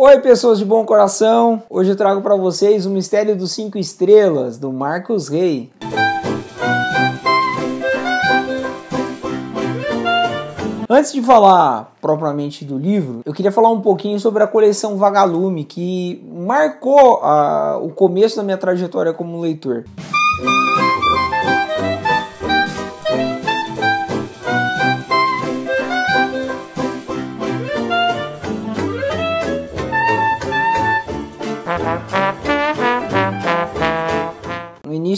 Oi, pessoas de bom coração! Hoje eu trago para vocês o Mistério dos Cinco Estrelas, do Marcos Rey. Antes de falar propriamente do livro, eu queria falar um pouquinho sobre a coleção Vagalume, que marcou ah, o começo da minha trajetória como leitor.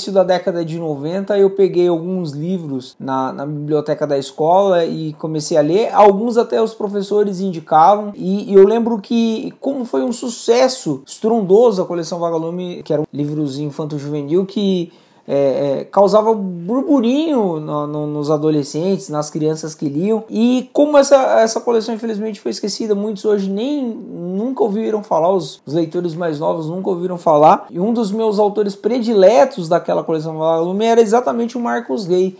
início da década de 90 eu peguei alguns livros na, na biblioteca da escola e comecei a ler. Alguns até os professores indicavam. E, e eu lembro que, como foi um sucesso estrondoso a coleção Vagalume, que eram livros infanto-juvenil que é, é, causava burburinho no, no, nos adolescentes, nas crianças que liam. E como essa, essa coleção infelizmente foi esquecida, muitos hoje nem nunca ouviram falar, os, os leitores mais novos nunca ouviram falar. E um dos meus autores prediletos daquela coleção era exatamente o Marcos Gay.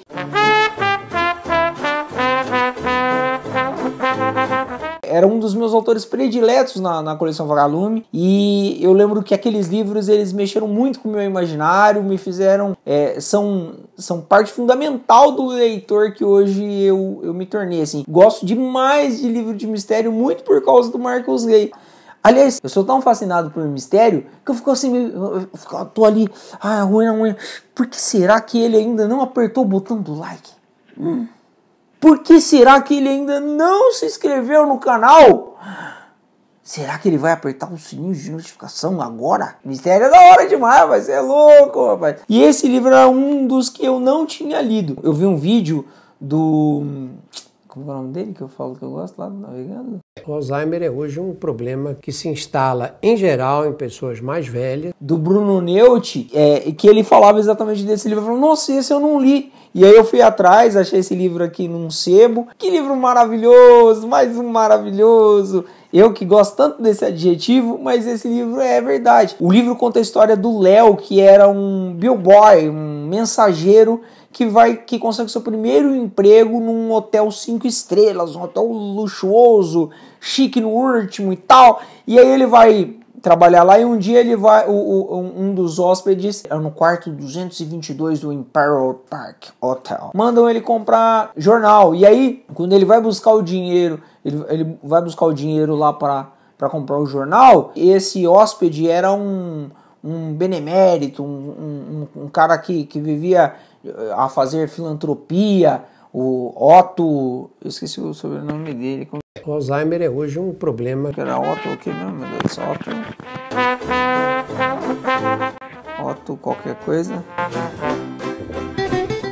era um dos meus autores prediletos na, na coleção Vagalume e eu lembro que aqueles livros eles mexeram muito com o meu imaginário, me fizeram é, são são parte fundamental do leitor que hoje eu, eu me tornei assim. Gosto demais de livro de mistério muito por causa do Marcos Gay. Aliás, eu sou tão fascinado por mistério que eu fico assim, eu, fico, eu tô ali, ah, ruim, ruim. Por que será que ele ainda não apertou o botão do like? Hum. Por que será que ele ainda não se inscreveu no canal? Será que ele vai apertar o sininho de notificação agora? Mistério é da hora demais, vai é louco, rapaz. E esse livro era é um dos que eu não tinha lido. Eu vi um vídeo do. Hum, como é o nome dele que eu falo que eu gosto lá do Navegando? O Alzheimer é hoje um problema que se instala em geral em pessoas mais velhas. Do Bruno Neut, é, que ele falava exatamente desse livro, falou: "Nossa, esse eu não li". E aí eu fui atrás, achei esse livro aqui num sebo. Que livro maravilhoso, mais um maravilhoso. Eu que gosto tanto desse adjetivo, mas esse livro é verdade. O livro conta a história do Léo, que era um billboy, um mensageiro que vai que consegue seu primeiro emprego num hotel cinco estrelas, um hotel luxuoso, chique no último e tal. E aí ele vai trabalhar lá e um dia ele vai o, o, um dos hóspedes é no quarto 222 do Imperial Park Hotel mandam ele comprar jornal e aí quando ele vai buscar o dinheiro ele, ele vai buscar o dinheiro lá para para comprar o jornal esse hóspede era um um benemérito, um, um, um cara que, que vivia eh, a fazer filantropia, o Otto, eu esqueci o sobrenome dele. É? O Alzheimer é hoje um problema. era Otto o que não meu Deus, Otto. Otto qualquer coisa.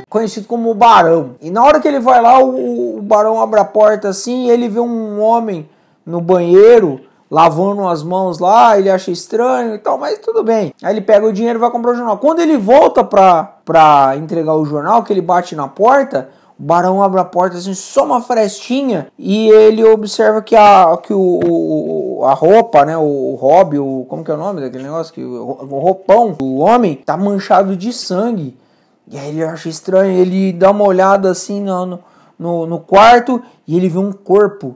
Conhecido como o Barão. E na hora que ele vai lá, o, o Barão abre a porta assim e ele vê um homem no banheiro lavando as mãos lá, ele acha estranho e tal, mas tudo bem. Aí ele pega o dinheiro e vai comprar o jornal. Quando ele volta pra, pra entregar o jornal, que ele bate na porta, o barão abre a porta assim, só uma frestinha, e ele observa que a, que o, o a roupa, né, o hobby, o, como que é o nome daquele negócio? Que, o, o roupão do homem tá manchado de sangue. E aí ele acha estranho, ele dá uma olhada assim no, no, no quarto e ele vê um corpo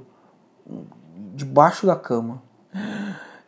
debaixo da cama.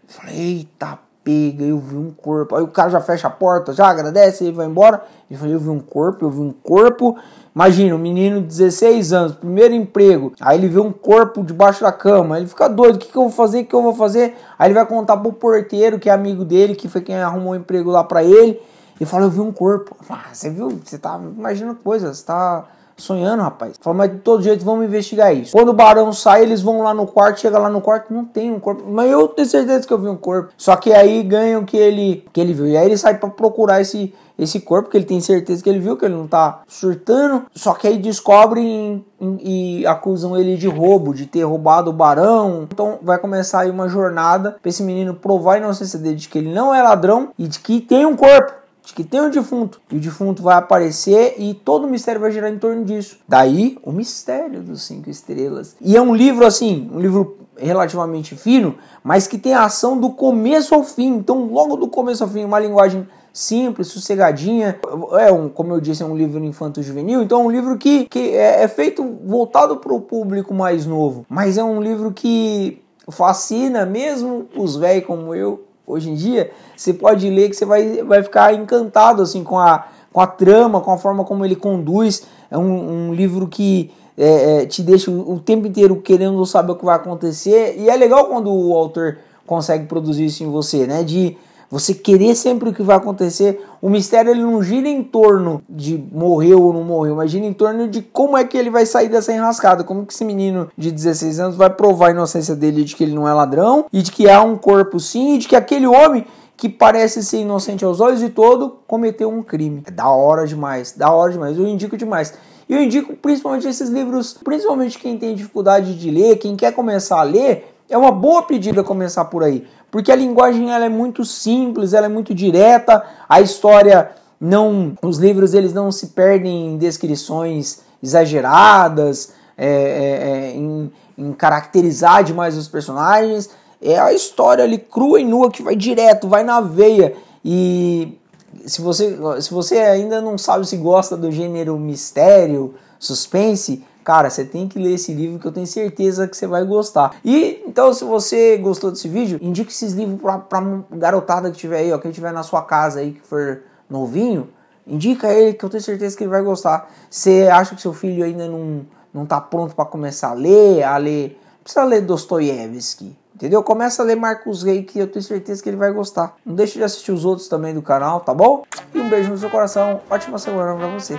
Falei, eita pega, eu vi um corpo. Aí o cara já fecha a porta, já agradece e vai embora. Ele falou, eu vi um corpo, eu vi um corpo. Imagina, um menino de 16 anos, primeiro emprego. Aí ele vê um corpo debaixo da cama. Ele fica doido, o que, que eu vou fazer, o que eu vou fazer? Aí ele vai contar pro porteiro, que é amigo dele, que foi quem arrumou o um emprego lá pra ele. E fala, eu vi um corpo. Ah, você viu, você tá, imaginando coisa, você tá sonhando, rapaz. Fala, mas de todo jeito vamos investigar isso. Quando o barão sai, eles vão lá no quarto, chega lá no quarto, não tem um corpo. Mas eu tenho certeza que eu vi um corpo. Só que aí ganham que ele que ele viu. E aí ele sai para procurar esse esse corpo que ele tem certeza que ele viu, que ele não tá surtando. Só que aí descobrem e acusam ele de roubo, de ter roubado o barão. Então vai começar aí uma jornada para esse menino provar a inocência dele de que ele não é ladrão e de que tem um corpo de que tem um defunto. E o defunto vai aparecer e todo o mistério vai girar em torno disso. Daí o mistério dos cinco estrelas. E é um livro assim, um livro relativamente fino, mas que tem a ação do começo ao fim. Então, logo do começo ao fim, uma linguagem simples, sossegadinha. É um, como eu disse, é um livro infanto-juvenil, então é um livro que, que é, é feito voltado para o público mais novo, mas é um livro que fascina mesmo os velhos como eu hoje em dia, você pode ler que você vai, vai ficar encantado assim com a, com a trama, com a forma como ele conduz. É um, um livro que é, é, te deixa o tempo inteiro querendo saber o que vai acontecer. E é legal quando o autor consegue produzir isso em você, né? De você querer sempre o que vai acontecer. O mistério ele não gira em torno de morreu ou não morreu, mas gira em torno de como é que ele vai sair dessa enrascada. Como que esse menino de 16 anos vai provar a inocência dele de que ele não é ladrão e de que há um corpo sim e de que aquele homem que parece ser inocente aos olhos de todo cometeu um crime. É da hora demais, da hora demais. Eu indico demais. E eu indico principalmente esses livros, principalmente quem tem dificuldade de ler, quem quer começar a ler, é uma boa pedida começar por aí, porque a linguagem ela é muito simples, ela é muito direta, a história não, os livros eles não se perdem em descrições exageradas, é, é, é, em, em, caracterizar demais os personagens. É a história ali crua e nua que vai direto, vai na veia. E se você, se você ainda não sabe se gosta do gênero mistério, suspense, Cara, você tem que ler esse livro que eu tenho certeza que você vai gostar. E então, se você gostou desse vídeo, indique esses livros pra, pra garotada que tiver aí, ó, quem tiver na sua casa aí que for novinho, indica ele que eu tenho certeza que ele vai gostar. Você acha que seu filho ainda não não tá pronto para começar a ler, a ler, precisa ler Dostoiévski, entendeu? Começa a ler Marcos Rey que eu tenho certeza que ele vai gostar. Não deixe de assistir os outros também do canal, tá bom? E um beijo no seu coração. Ótima semana para você.